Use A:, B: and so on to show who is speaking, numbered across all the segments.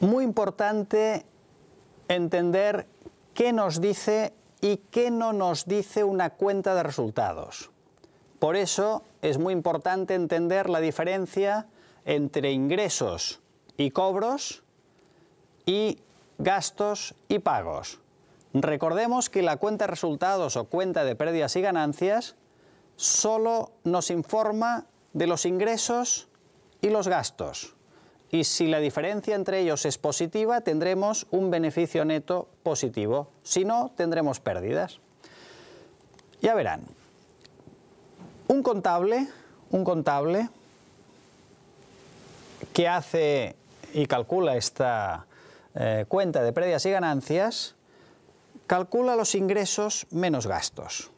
A: muy importante entender qué nos dice y qué no nos dice una cuenta de resultados. Por eso es muy importante entender la diferencia entre ingresos y cobros y gastos y pagos. Recordemos que la cuenta de resultados o cuenta de pérdidas y ganancias solo nos informa de los ingresos y los gastos y si la diferencia entre ellos es positiva, tendremos un beneficio neto positivo. Si no, tendremos pérdidas. Ya verán. Un contable, un contable que hace y calcula esta eh, cuenta de pérdidas y ganancias, calcula los ingresos menos gastos.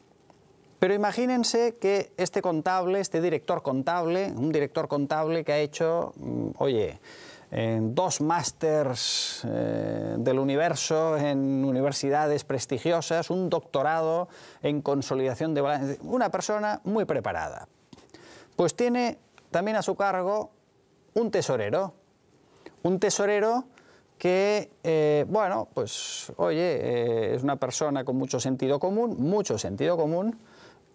A: Pero imagínense que este contable, este director contable, un director contable que ha hecho, mm, oye, eh, dos másters eh, del universo en universidades prestigiosas, un doctorado en consolidación de balance, una persona muy preparada. Pues tiene también a su cargo un tesorero, un tesorero que, eh, bueno, pues oye, es una persona con mucho sentido común, mucho sentido común,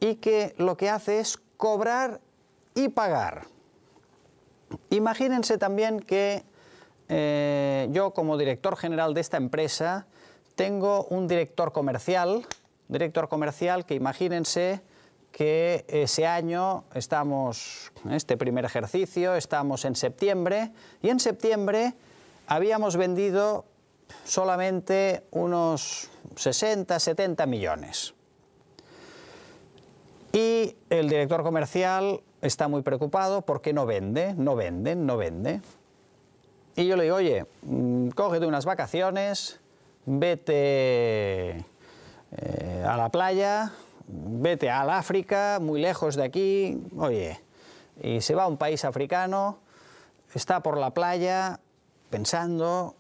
A: y que lo que hace es cobrar y pagar. Imagínense también que eh, yo como director general de esta empresa tengo un director comercial, director comercial que imagínense que ese año estamos, este primer ejercicio, estamos en septiembre y en septiembre habíamos vendido solamente unos 60, 70 millones. Y el director comercial está muy preocupado porque no vende, no vende, no vende. Y yo le digo, oye, mm, cógete unas vacaciones, vete eh, a la playa, vete al África, muy lejos de aquí, oye, y se va a un país africano, está por la playa pensando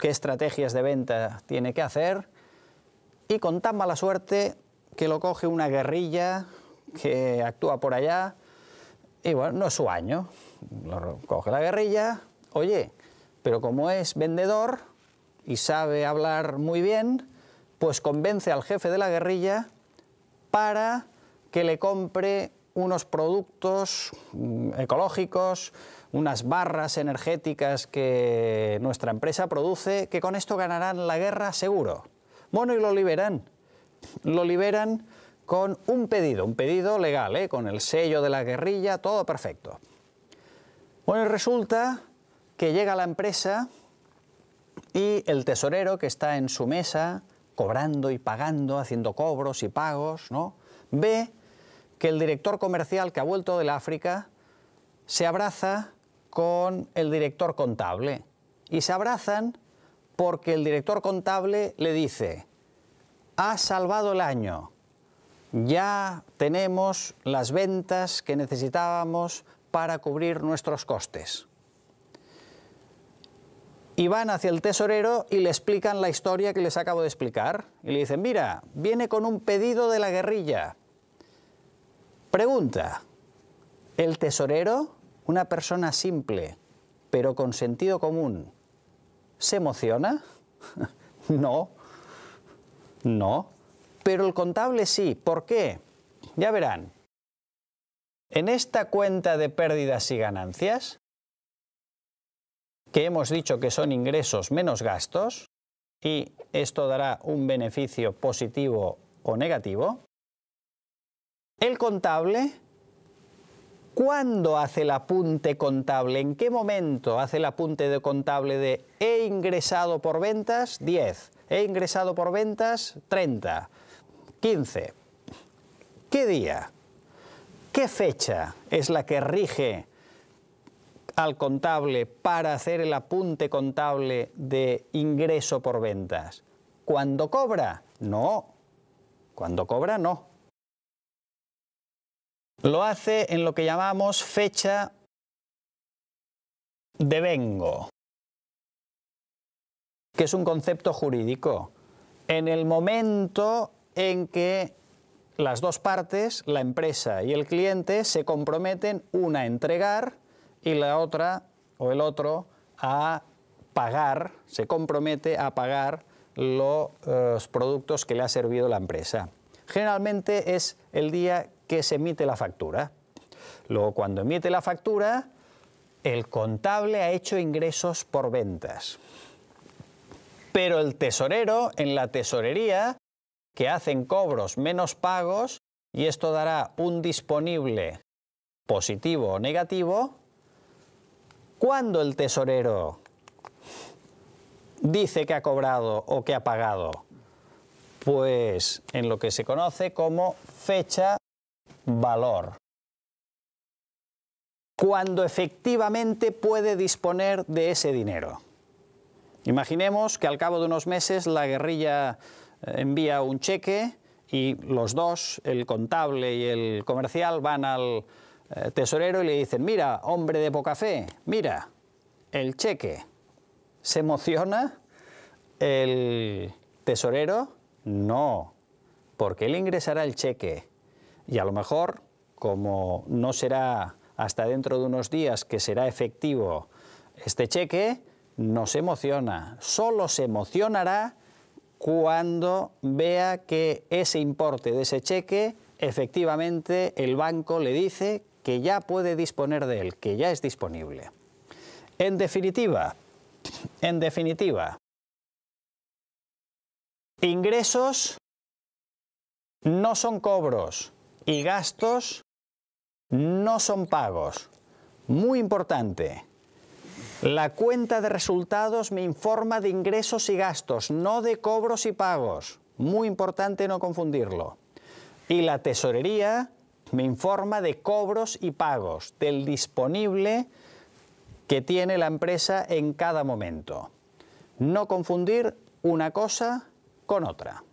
A: qué estrategias de venta tiene que hacer y con tan mala suerte que lo coge una guerrilla que actúa por allá. Y bueno, no es su año. Lo coge la guerrilla. Oye, pero como es vendedor y sabe hablar muy bien, pues convence al jefe de la guerrilla para que le compre unos productos mm, ecológicos, unas barras energéticas que nuestra empresa produce, que con esto ganarán la guerra seguro. Bueno, y lo liberan. Lo liberan con un pedido, un pedido legal, ¿eh? con el sello de la guerrilla, todo perfecto. Bueno, resulta que llega la empresa y el tesorero que está en su mesa, cobrando y pagando, haciendo cobros y pagos, ¿no? ve que el director comercial que ha vuelto del África se abraza con el director contable. Y se abrazan porque el director contable le dice, ha salvado el año. Ya tenemos las ventas que necesitábamos para cubrir nuestros costes. Y van hacia el tesorero y le explican la historia que les acabo de explicar. Y le dicen, mira, viene con un pedido de la guerrilla. Pregunta, ¿el tesorero, una persona simple, pero con sentido común, se emociona? no, no, pero el contable sí. ¿Por qué? Ya verán. En esta cuenta de pérdidas y ganancias, que hemos dicho que son ingresos menos gastos, y esto dará un beneficio positivo o negativo, el contable ¿Cuándo hace el apunte contable? ¿En qué momento hace el apunte de contable de he ingresado por ventas 10, he ingresado por ventas 30, 15? ¿Qué día? ¿Qué fecha es la que rige al contable para hacer el apunte contable de ingreso por ventas? ¿Cuándo cobra? No. Cuando cobra, no. Lo hace en lo que llamamos fecha de vengo, que es un concepto jurídico. En el momento en que las dos partes, la empresa y el cliente, se comprometen una a entregar y la otra o el otro a pagar, se compromete a pagar los eh, productos que le ha servido la empresa. Generalmente es el día que se emite la factura. Luego, cuando emite la factura, el contable ha hecho ingresos por ventas. Pero el tesorero, en la tesorería, que hacen cobros menos pagos, y esto dará un disponible positivo o negativo, cuando el tesorero dice que ha cobrado o que ha pagado? Pues en lo que se conoce como fecha valor cuando efectivamente puede disponer de ese dinero. Imaginemos que al cabo de unos meses la guerrilla eh, envía un cheque y los dos, el contable y el comercial, van al eh, tesorero y le dicen, mira, hombre de poca fe, mira, el cheque. ¿Se emociona el tesorero? No, porque él ingresará el cheque y a lo mejor, como no será hasta dentro de unos días que será efectivo este cheque, no se emociona. Solo se emocionará cuando vea que ese importe de ese cheque, efectivamente el banco le dice que ya puede disponer de él, que ya es disponible. En definitiva, en definitiva, ingresos no son cobros, y gastos no son pagos. Muy importante. La cuenta de resultados me informa de ingresos y gastos, no de cobros y pagos. Muy importante no confundirlo. Y la tesorería me informa de cobros y pagos, del disponible que tiene la empresa en cada momento. No confundir una cosa con otra.